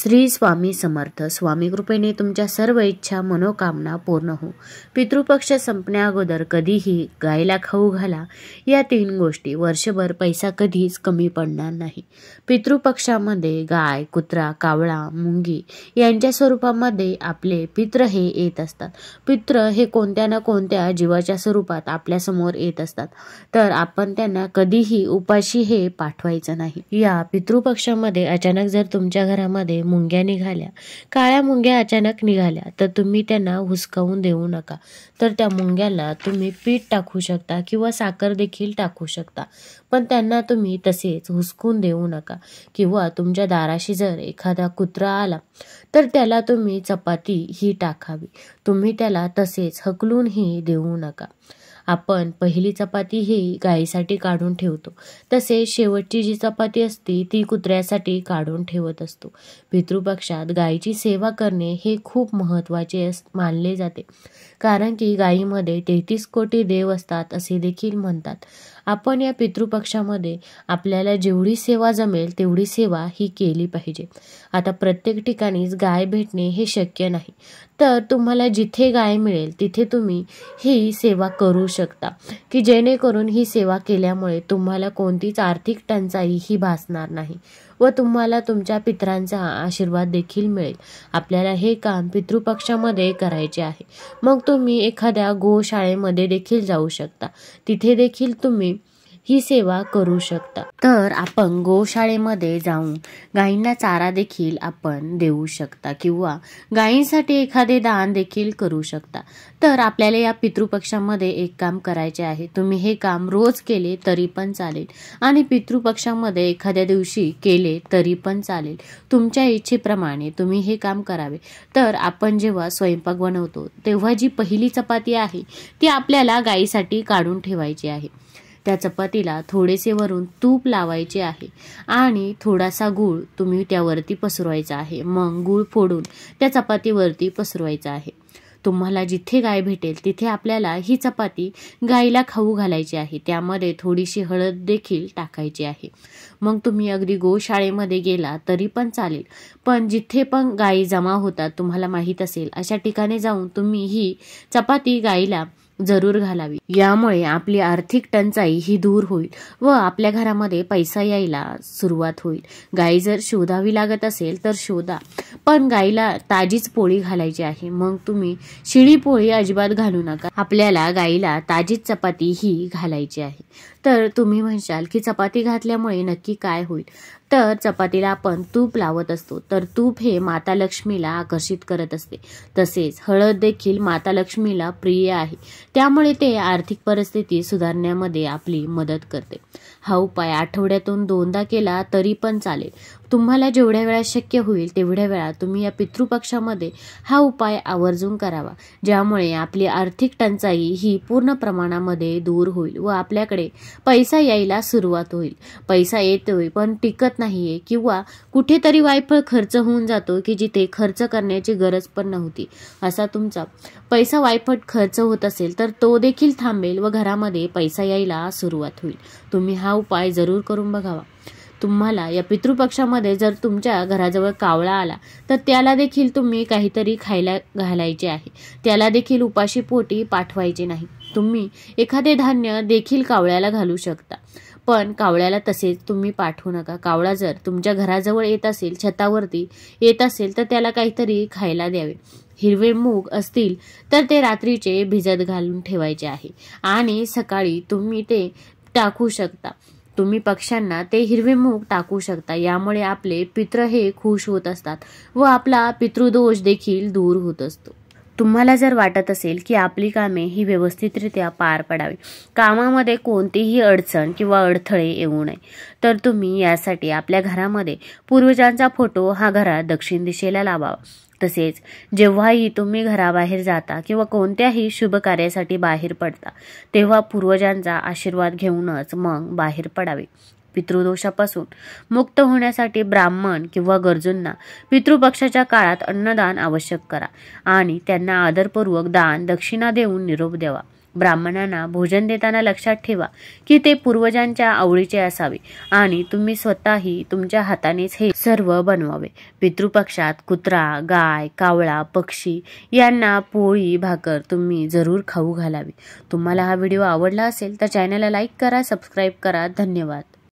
श्री स्वामी समर्थ स्वामी कृपेने तुमच्या सर्व इच्छा मनोकामना पूर्ण हो पितृपक्ष संपण्याअगोदर कधीही गायला खाऊ घाला या तीन गोष्टी वर्षभर पैसा कधीच कमी पडणार नाही पितृपक्षामध्ये गाय कुत्रा कावळा मुंगी यांच्या स्वरूपामध्ये आपले पित्र हे येत असतात पित्र हे कोणत्या ना कोणत्या जीवाच्या स्वरूपात आपल्यासमोर येत असतात तर आपण त्यांना कधीही उपाशी हे पाठवायचं नाही या पितृपक्षामध्ये अचानक जर तुमच्या घरामध्ये मुंग्या निघाल्या काळ्या मुंग्या अचानक निघाल्या तर तुम्ही त्यांना हुसकावून देऊ नका तर त्या मुंग्याला तुम्ही पीठ टाकू शकता किंवा साखर देखील टाकू शकता पण त्यांना तुम्ही तसेच हुसकून देऊ नका किंवा तुमच्या दाराशी जर एखादा कुत्रा आला तर त्याला तुम्ही चपाती ही टाकावी तुम्ही त्याला तसेच हकलूनही देऊ नका आपण पहिली चपाती ही गायीसाठी काढून ठेवतो तसेच शेवटची जी चपाती असते ती कुत्र्यासाठी काढून ठेवत असतो पितृपक्षात गायीची सेवा करणे हे खूप महत्वाचे मानले जाते कारण की गायीमध्ये तेहतीस कोटी देव असतात असे देखील म्हणतात आपण या पितृपक्षामध्ये आपल्याला जेवढी सेवा जमेल तेवढी सेवा ही केली पाहिजे आता प्रत्येक ठिकाणीच गाय भेटणे हे शक्य नाही तर तुम्हाला जिथे गाय मिळेल तिथे तुम्ही ही सेवा करू शकता की जेणेकरून ही सेवा केल्यामुळे तुम्हाला कोणतीच आर्थिक टंचाई ही भासणार नाही व तुम्हाला तुमच्या पित्रांचा आशीर्वाद देखील मिळेल आपल्याला हे काम पितृपक्षामध्ये करायचे आहे मग तुम्ही एखाद्या गोशाळेमध्ये देखील जाऊ शकता तिथे देखील तुम्ही ही सेवा करू शकता तर आपण गोशाळेमध्ये जाऊन गायींना चारा देखील आपण देऊ शकता किंवा गायींसाठी एखादे दान देखील करू शकता तर आपल्याला या पितृपक्षामध्ये एक काम करायचे आहे तुम्ही हे काम रोज केले तरी पण चालेल आणि पितृपक्षामध्ये एखाद्या दिवशी केले तरी पण चालेल तुमच्या इच्छेप्रमाणे तुम्ही हे काम करावे तर आपण जेव्हा स्वयंपाक बनवतो तेव्हा जी पहिली चपाती आहे ती आपल्याला गायीसाठी काढून ठेवायची आहे त्या चपातीला थोडेसे वरून तूप लावायचे आहे आणि थोडासा गूळ तुम्ही त्यावरती पसरवायचा आहे मग गूळ फोडून त्या चपातीवरती पसरवायचा आहे तुम्हाला जिथे गाय भेटेल तिथे आपल्याला ही चपाती गायीला खाऊ घालायची आहे त्यामध्ये थोडीशी हळद देखील टाकायची आहे मग तुम्ही अगदी गोशाळेमध्ये गेला तरी पण चालेल पण जिथे पण गायी जमा होतात तुम्हाला माहीत असेल अशा ठिकाणी जाऊन तुम्ही ही चपाती गायीला जरूर घालावी यामुळे आपली आर्थिक टंचाई ही दूर होईल व आपल्या घरामध्ये पैसा यायला सुरुवात होईल गाई जर शोधावी लागत असेल तर शोधा पण गाईला ताजीच पोळी घालायची आहे मग तुम्ही शिळी पोळी अजिबात घालू नका आपल्याला गाईला ताजीच चपाती ही घालायची आहे तर तुम्ही म्हणशाल की चपाती घातल्यामुळे नक्की काय होईल तर चपातीला आपण तूप लावत असतो तर तूप हे माता लक्ष्मीला आकर्षित करत असते तसेच हळद देखील माता लक्ष्मीला प्रिय आहे त्यामुळे ते आर्थिक परिस्थिती सुधारण्यामध्ये आपली मदत करते हा उपाय आठवड्यातून दोनदा केला तरी पण चालेल तुम्हाला जेवढ्या वेळा शक्य होईल तेवढ्या वेळा तुम्ही या पितृपक्षामध्ये हा उपाय आवर्जून करावा ज्यामुळे आपली आर्थिक टंचाई ही पूर्ण प्रमाणामध्ये दूर होईल व आपल्याकडे पैसा यायला सुरुवात होईल पैसा येतोय पण टिकत नाहीये किंवा कुठेतरी वायफळ खर्च होऊन जातो की जिथे खर्च करण्याची गरज पण नव्हती असा तुमचा पैसा वायफट खर्च होत असेल तर तो देखील थांबेल व घरामध्ये पैसा यायला सुरुवात होईल तुम्ही हा उपाय जरूर करून बघावा तुम्हाला या पितृपक्षामध्ये जर तुमच्या घराजवळ कावळा आला तर त्याला देखील तुम्ही काहीतरी खायला घालायचे आहे त्याला देखील उपाशी पोटी पाठवायचे नाही तुम्ही एखादे धान्य देखील कावळ्याला घालू शकता पण कावळ्याला तसेच तुम्ही पाठवू नका कावळा जर तुमच्या घराजवळ येत असेल छतावरती येत असेल तर त्याला काहीतरी खायला द्यावे हिरवे मूग असतील तर ते रात्रीचे भिजत घालून ठेवायचे आहे आणि सकाळी तुम्ही ते टाकू शकता तुम्ही पक्ष्यांना ते हिरवे मूग टाकू शकता यामुळे आपले पित्र हे खुश होत असतात व आपला पितृदोष देखील दूर होत असतो तुम्हाला जर वाटत असेल की आपली कामे ही व्यवस्थितरित्या पार पडावी कामामध्ये कोणतीही अडचण किंवा अडथळे येऊ नये तर तुम्ही यासाठी आपल्या घरामध्ये पूर्वजांचा फोटो हा घरात दक्षिण दिशेला लावावा तसेच जेव्हाही तुम्ही घराबाहेर जाता किंवा कोणत्याही शुभ कार्यासाठी बाहेर पडता तेव्हा पूर्वजांचा आशीर्वाद घेऊनच मग बाहेर पडावे पितृदोषापासून मुक्त होण्यासाठी ब्राह्मण किंवा गरजूंना पितृपक्षाच्या काळात अन्नदान आवश्यक करा आणि त्यांना आदरपूर्वक दान दक्षिणा देऊन निरोप द्यावा ब्राह्मणांना भोजन देताना लक्षात ठेवा की ते पूर्वजांच्या आवडीचे असावे आणि तुम्ही स्वतःही तुमच्या हातानेच हे सर्व बनवावे पितृपक्षात कुत्रा गाय कावळा पक्षी यांना पोळी भाकर तुम्ही जरूर खाऊ घालावी तुम्हाला हा व्हिडिओ आवडला असेल तर चॅनलला लाईक करा सबस्क्राईब करा धन्यवाद